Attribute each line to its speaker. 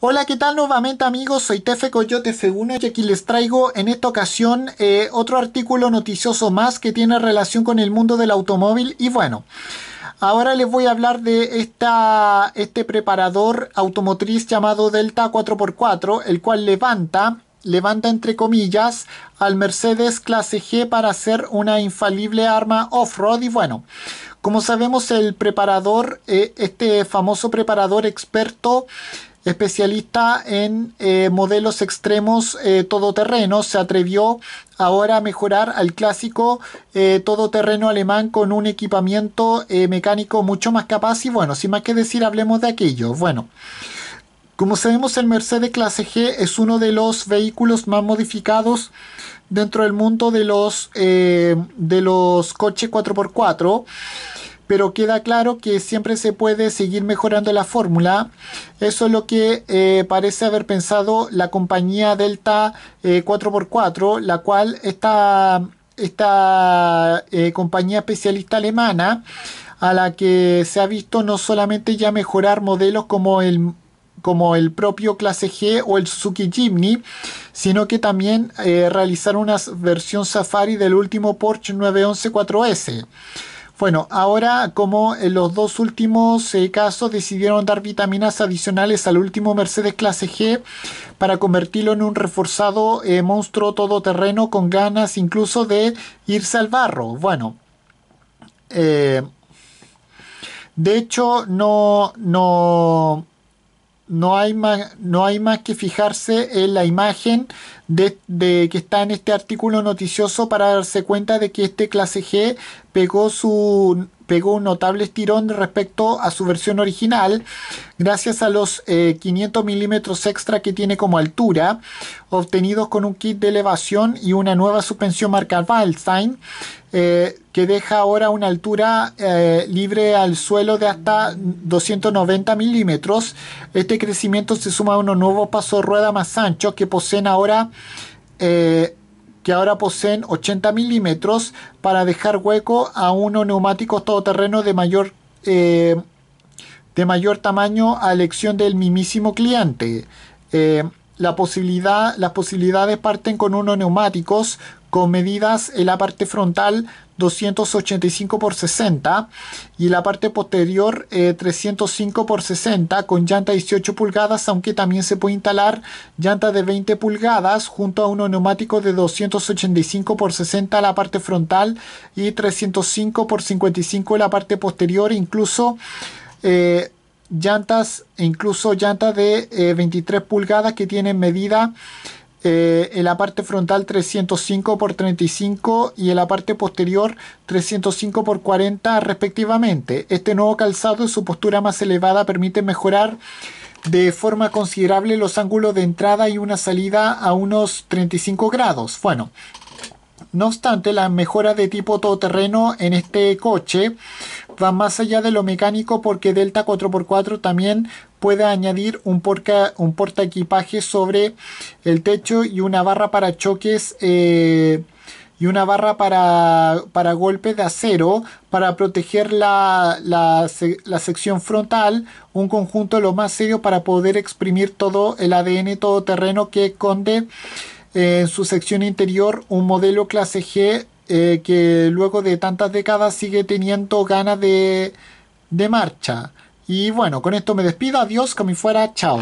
Speaker 1: Hola, ¿qué tal nuevamente amigos? Soy Tefe Coyote F1 y aquí les traigo en esta ocasión eh, otro artículo noticioso más que tiene relación con el mundo del automóvil y bueno... Ahora les voy a hablar de esta, este preparador automotriz llamado Delta 4x4, el cual levanta levanta entre comillas al Mercedes clase G para hacer una infalible arma off-road y bueno, como sabemos el preparador, eh, este famoso preparador experto especialista en eh, modelos extremos eh, todoterreno, se atrevió ahora a mejorar al clásico eh, todoterreno alemán con un equipamiento mecánico mucho más capaz y bueno, sin más que decir, hablemos de aquello. Bueno. Como sabemos, el Mercedes Clase G es uno de los vehículos más modificados dentro del mundo de los, de los coches 4x4 pero queda claro que siempre se puede seguir mejorando la fórmula. Eso es lo que eh, parece haber pensado la compañía Delta 4x4, eh, la cual esta, esta eh, compañía especialista alemana, a la que se ha visto no solamente ya mejorar modelos como el como el propio clase G o el Suzuki Jimny, sino que también realizar una versión Safari del último Porsche 911 4S. Bueno, ahora como en los dos últimos eh, casos decidieron dar vitaminas adicionales al último Mercedes clase G para convertirlo en un reforzado eh, monstruo todoterreno con ganas incluso de irse al barro. Bueno, eh, de hecho no, no, no hay más, no hay más que fijarse en la imagen de, que está en este artículo noticioso para darse cuenta de que este clase G pegó su pegó un notable estirón respecto a su versión original, gracias a los 500 eh, milímetros extra que tiene como altura, obtenidos con un kit de elevación y una nueva suspensión marca Valstein, eh, que deja ahora una altura eh, libre al suelo de hasta 290 milímetros. Este crecimiento se suma a unos nuevos pasos rueda más anchos que poseen ahora que ahora poseen 80 milímetros para dejar hueco a unos neumáticos todoterreno de mayor, eh, de mayor tamaño a elección del mismísimo cliente. Eh, la posibilidad, las posibilidades parten con unos neumáticos con medidas en la parte frontal 285 x 60 y la parte posterior 305 x 60 con llanta 18 pulgadas, aunque también se puede instalar llanta de 20 pulgadas junto a unos neumáticos de 285 x 60 en la parte frontal y 305 x 55 en la parte posterior, incluso eh, llantas e incluso llantas de 23 eh, pulgadas que tienen medida eh, en la parte frontal 305 por 35 y en la parte posterior 305 por 40 respectivamente. Este nuevo calzado en su postura más elevada permite mejorar de forma considerable los ángulos de entrada y una salida a unos 35 grados. Bueno, no obstante, la mejora de tipo todoterreno en este coche va más allá de lo mecánico porque Delta 4x4 también puede añadir un, porta equipaje sobre el techo y una barra para choques eh, y una barra para, para golpes de acero para proteger la, la, sección frontal, un conjunto lo más serio para poder exprimir todo el ADN todoterreno que esconde eh, en su sección interior un modelo clase G eh, que luego de tantas décadas sigue teniendo ganas de, de marcha. Y bueno, con esto me despido, adiós, como fuera, chao.